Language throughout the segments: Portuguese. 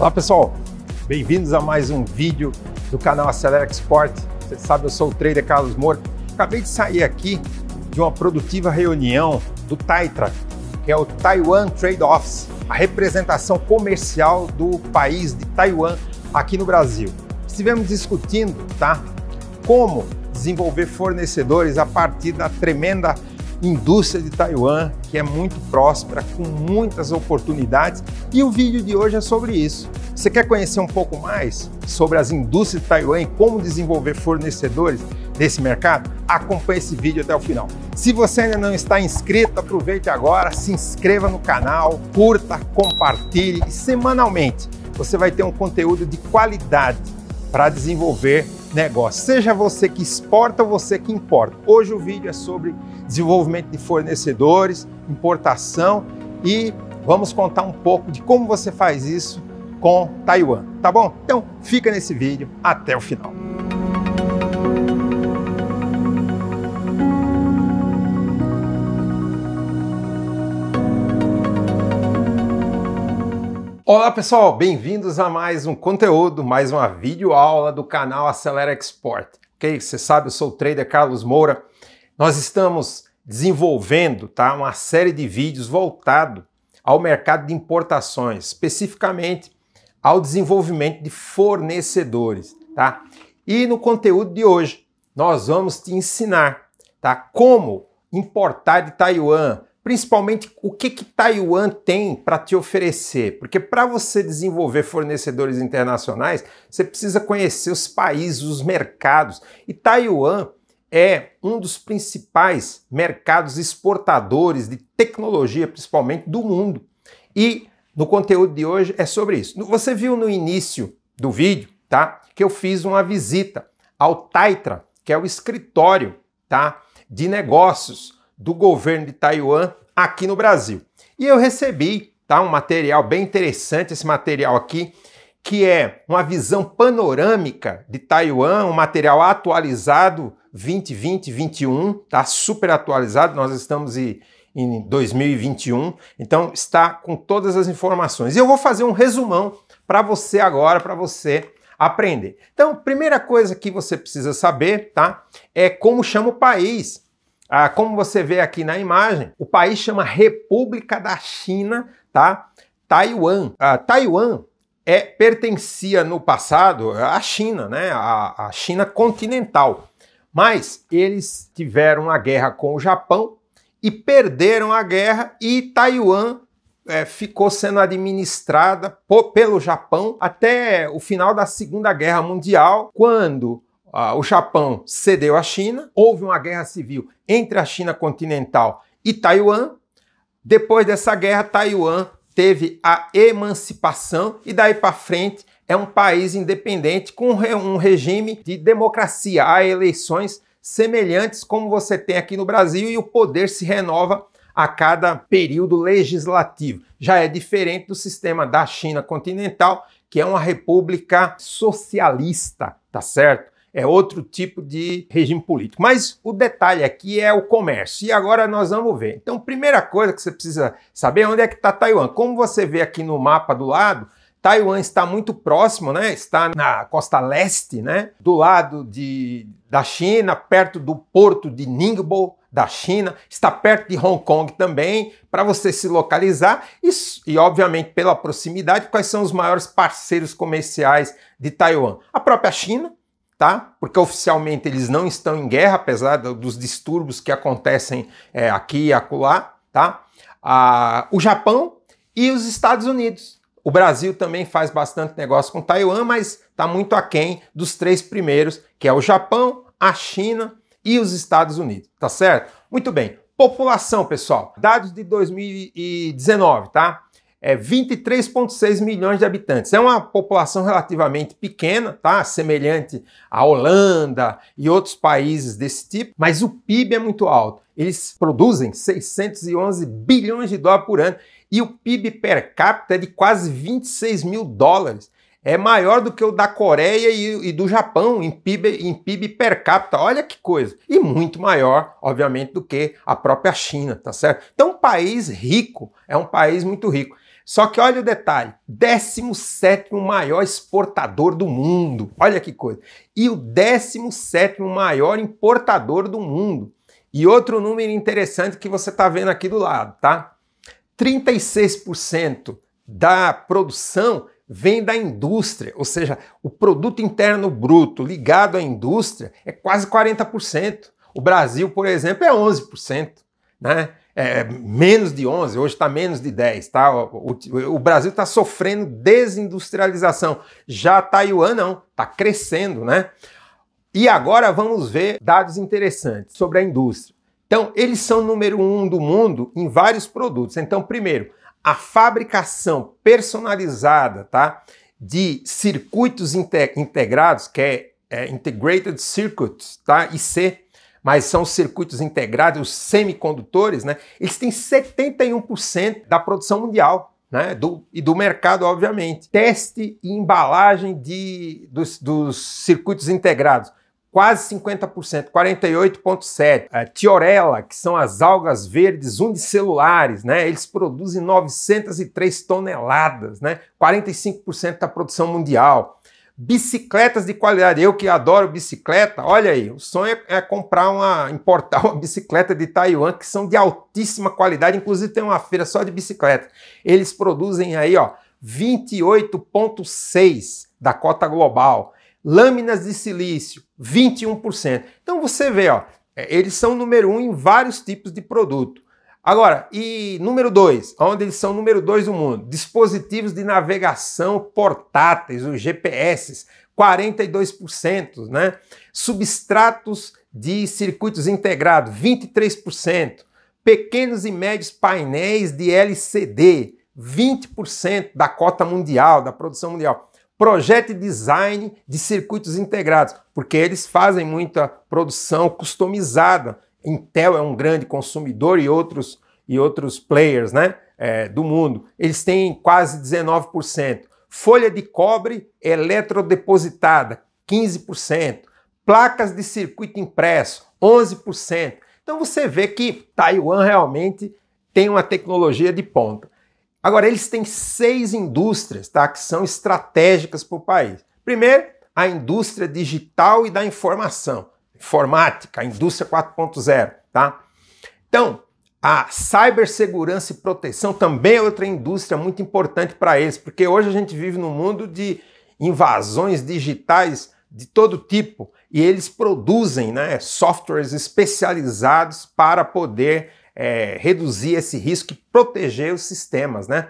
Olá pessoal, bem-vindos a mais um vídeo do canal Acelera Export. Você sabe, eu sou o trader Carlos Moura. Acabei de sair aqui de uma produtiva reunião do Taitra, que é o Taiwan Trade Office, a representação comercial do país de Taiwan aqui no Brasil. Estivemos discutindo, tá? Como desenvolver fornecedores a partir da tremenda indústria de Taiwan, que é muito próspera, com muitas oportunidades, e o vídeo de hoje é sobre isso. Você quer conhecer um pouco mais sobre as indústrias de Taiwan e como desenvolver fornecedores desse mercado? Acompanhe esse vídeo até o final. Se você ainda não está inscrito, aproveite agora, se inscreva no canal, curta, compartilhe e semanalmente você vai ter um conteúdo de qualidade para desenvolver negócio. Seja você que exporta ou você que importa. Hoje o vídeo é sobre desenvolvimento de fornecedores, importação e vamos contar um pouco de como você faz isso com Taiwan, tá bom? Então fica nesse vídeo até o final. Olá pessoal, bem-vindos a mais um conteúdo, mais uma videoaula do canal Acelera Export. Ok? Você sabe, eu sou o trader Carlos Moura. Nós estamos desenvolvendo tá, uma série de vídeos voltado ao mercado de importações, especificamente ao desenvolvimento de fornecedores. Tá? E no conteúdo de hoje, nós vamos te ensinar tá, como importar de Taiwan, principalmente o que, que Taiwan tem para te oferecer. Porque para você desenvolver fornecedores internacionais, você precisa conhecer os países, os mercados. E Taiwan é um dos principais mercados exportadores de tecnologia, principalmente do mundo. E no conteúdo de hoje é sobre isso. Você viu no início do vídeo, tá? Que eu fiz uma visita ao Taitra, que é o escritório, tá? De negócios do governo de Taiwan aqui no Brasil. E eu recebi tá, um material bem interessante, esse material aqui, que é uma visão panorâmica de Taiwan, um material atualizado 2020-21, tá super atualizado, nós estamos em, 2021, então está com todas as informações. E eu vou fazer um resumão para você agora, para você aprender. Então, primeira coisa que você precisa saber, tá, é como chama o país ah, como você vê aqui na imagem, o país chama República da China, tá? Taiwan. Ah, Taiwan é, pertencia no passado à China, né? A, a China continental. Mas eles tiveram a guerra com o Japão e perderam a guerra e Taiwan é, ficou sendo administrada por, pelo Japão até o final da Segunda Guerra Mundial, quando ah, o Japão cedeu à China, houve uma guerra civil entre a China continental e Taiwan. Depois dessa guerra, Taiwan teve a emancipação e daí para frente é um país independente com um regime de democracia. Há eleições semelhantes como você tem aqui no Brasil e o poder se renova a cada período legislativo. Já é diferente do sistema da China continental, que é uma república socialista, tá certo? é outro tipo de regime político. Mas o detalhe aqui é o comércio. E agora nós vamos ver. Então, primeira coisa que você precisa saber é onde é que está Taiwan. Como você vê aqui no mapa do lado, Taiwan está muito próximo, né? Está na costa leste, né? Do lado de, da China, perto do porto de Ningbo, da China, está perto de Hong Kong também, para você se localizar e, e, obviamente, pela proximidade, quais são os maiores parceiros comerciais de Taiwan? A própria China, tá? Porque oficialmente eles não estão em guerra, apesar dos distúrbios que acontecem é, aqui e acolá, tá? Ah, o Japão e os Estados Unidos. O Brasil também faz bastante negócio com Taiwan, mas está muito aquém dos três primeiros, que é o Japão, a China e os Estados Unidos, tá certo? Muito bem. População, pessoal. Dados de 2019, tá? é, 23,6 milhões de habitantes. É uma população relativamente pequena, tá? Semelhante à Holanda e outros países desse tipo, mas o PIB é muito alto. Eles produzem 611 bilhões de dólares por ano e o PIB per capita é de quase 26 mil dólares. É maior do que o da Coreia e, do Japão em PIB, em PIB per capita. Olha que coisa! E muito maior, obviamente, do que a própria China, tá certo? Então, um país rico é um país muito rico. Só que olha o detalhe: 17 maior exportador do mundo. Olha que coisa. E o 17 maior importador do mundo. E outro número interessante que você está vendo aqui do lado, tá? 36% da produção vem da indústria, ou seja, o produto interno bruto ligado à indústria é quase 40%. O Brasil, por exemplo, é 11%, né? É, é, menos de 11, hoje está menos de 10, tá? O, o, o Brasil está sofrendo desindustrialização. Já a Taiwan não, está crescendo, né? E agora vamos ver dados interessantes sobre a indústria. Então, eles são número um do mundo em vários produtos. Então, primeiro, a fabricação personalizada, tá? De circuitos inte integrados, que é, é Integrated Circuits, tá? IC, mas são circuitos integrados, os semicondutores, né? Eles têm 71% da produção mundial. Né, do, e do mercado, obviamente. Teste e embalagem de, dos, dos circuitos integrados, quase 50%, 48,7%. A tiorella, que são as algas verdes unicelulares, né, eles produzem 903 toneladas, né, 45% da produção mundial bicicletas de qualidade. Eu que adoro bicicleta, olha aí, o sonho é comprar uma, importar uma bicicleta de Taiwan que são de altíssima qualidade, inclusive tem uma feira só de bicicleta. Eles produzem aí, ó, 28.6 da cota global. Lâminas de silício, 21%. Então você vê, ó, é, eles são número um em vários tipos de produto. Agora, e número dois, onde eles são número dois do mundo? Dispositivos de navegação portáteis, os GPS, 42%, né? Substratos de circuitos integrados, 23%. Pequenos e médios painéis de LCD, 20% da cota mundial, da produção mundial. Projeto e design de circuitos integrados, porque eles fazem muita produção customizada Intel é um grande consumidor e outros, e outros players né, é, do mundo. Eles têm quase 19%. Folha de cobre é eletrodepositada, 15%. Placas de circuito impresso, 11%. Então você vê que Taiwan realmente tem uma tecnologia de ponta. Agora, eles têm seis indústrias tá, que são estratégicas para o país. Primeiro, a indústria digital e da informação informática, a indústria 4.0, tá? Então, a cibersegurança e proteção também é outra indústria muito importante para eles, porque hoje a gente vive num mundo de invasões digitais de todo tipo e eles produzem né, softwares especializados para poder é, reduzir esse risco e proteger os sistemas, né?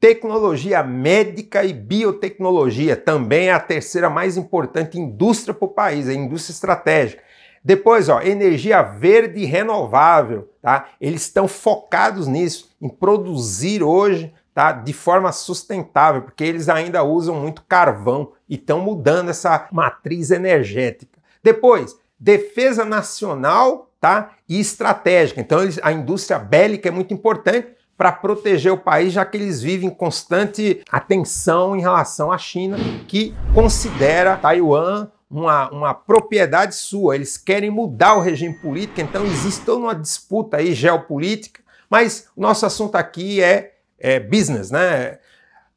Tecnologia médica e biotecnologia também é a terceira mais importante indústria para o país, é indústria estratégica. Depois, ó, energia verde e renovável, tá? Eles estão focados nisso, em produzir hoje, tá? De forma sustentável, porque eles ainda usam muito carvão e estão mudando essa matriz energética. Depois, defesa nacional, tá? E estratégica. Então, eles, a indústria bélica é muito importante para proteger o país, já que eles vivem constante atenção em relação à China, que considera Taiwan uma, uma propriedade sua. Eles querem mudar o regime político, então existe toda uma disputa aí geopolítica, mas o nosso assunto aqui é, é business, né?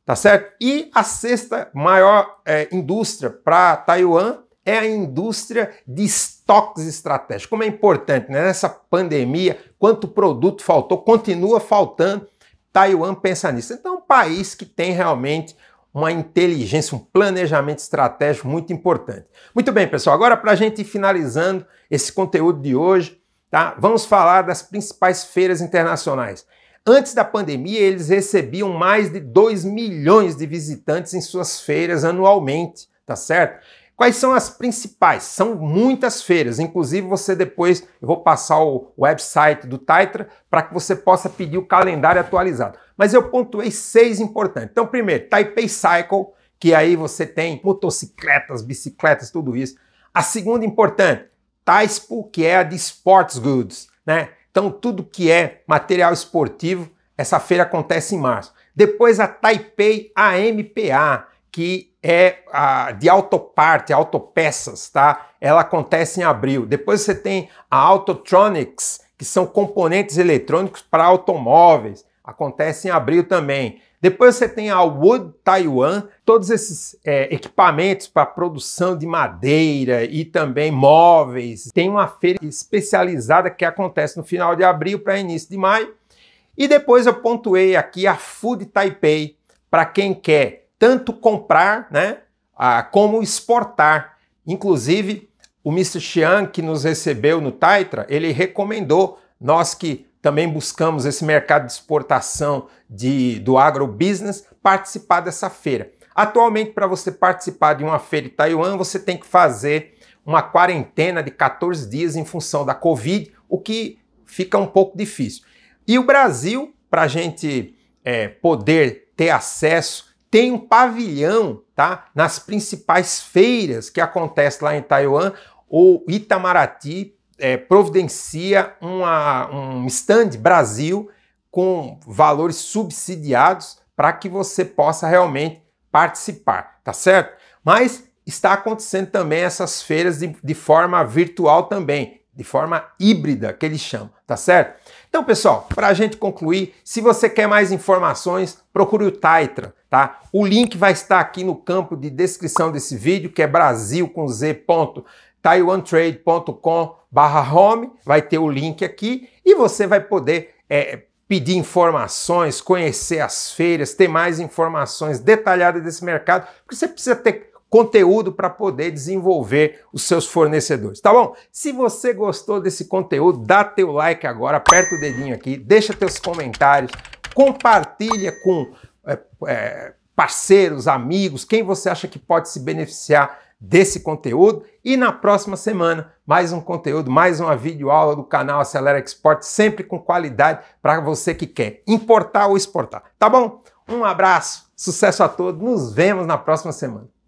Tá certo? E a sexta maior é, indústria para Taiwan é a indústria de estoques estratégicos. Como é importante, né? Nessa pandemia, quanto produto faltou, continua faltando. Taiwan pensa nisso. Então, é um país que tem realmente uma inteligência, um planejamento estratégico muito importante. Muito bem, pessoal, agora para a gente ir finalizando esse conteúdo de hoje, tá? vamos falar das principais feiras internacionais. Antes da pandemia, eles recebiam mais de 2 milhões de visitantes em suas feiras anualmente, tá certo? Quais são as principais? São muitas feiras, inclusive você depois, eu vou passar o website do Taitra para que você possa pedir o calendário atualizado. Mas eu pontuei seis importantes. Então, primeiro, Taipei Cycle, que aí você tem motocicletas, bicicletas, tudo isso. A segunda importante, Taispo, que é a de Sports Goods, né? Então, tudo que é material esportivo, essa feira acontece em março. Depois a Taipei AMPA, que é a, de autoparte, autopeças, tá? Ela acontece em abril. Depois você tem a Autotronics, que são componentes eletrônicos para automóveis, acontece em abril também. Depois você tem a Wood Taiwan, todos esses é, equipamentos para produção de madeira e também móveis. Tem uma feira especializada que acontece no final de abril para início de maio. E depois eu pontuei aqui a Food Taipei, para quem quer tanto comprar né, a, como exportar. Inclusive, o Mr. Xian, que nos recebeu no Taitra, ele recomendou nós que também buscamos esse mercado de exportação de, do agrobusiness participar dessa feira. Atualmente, para você participar de uma feira em Taiwan, você tem que fazer uma quarentena de 14 dias em função da Covid, o que fica um pouco difícil. E o Brasil, para a gente é, poder ter acesso tem um pavilhão, tá? Nas principais feiras que acontece lá em Taiwan, o Itamaraty é, providencia uma, um stand Brasil com valores subsidiados para que você possa realmente participar, tá certo? Mas está acontecendo também essas feiras de, de forma virtual também, de forma híbrida, que eles chamam, tá certo? Então, pessoal, para a gente concluir, se você quer mais informações, procure o Taitra, tá? O link vai estar aqui no campo de descrição desse vídeo, que é Brasil com Z ponto taiwantrade.com barra home, vai ter o link aqui e você vai poder é, pedir informações, conhecer as feiras, ter mais informações detalhadas desse mercado, porque você precisa ter conteúdo para poder desenvolver os seus fornecedores, tá bom? Se você gostou desse conteúdo, dá teu like agora, aperta o dedinho aqui, deixa teus comentários, compartilha com é, é, parceiros, amigos, quem você acha que pode se beneficiar desse conteúdo e na próxima semana mais um conteúdo, mais uma videoaula do canal Acelera Export, sempre com qualidade para você que quer importar ou exportar, tá bom? Um abraço, sucesso a todos, nos vemos na próxima semana.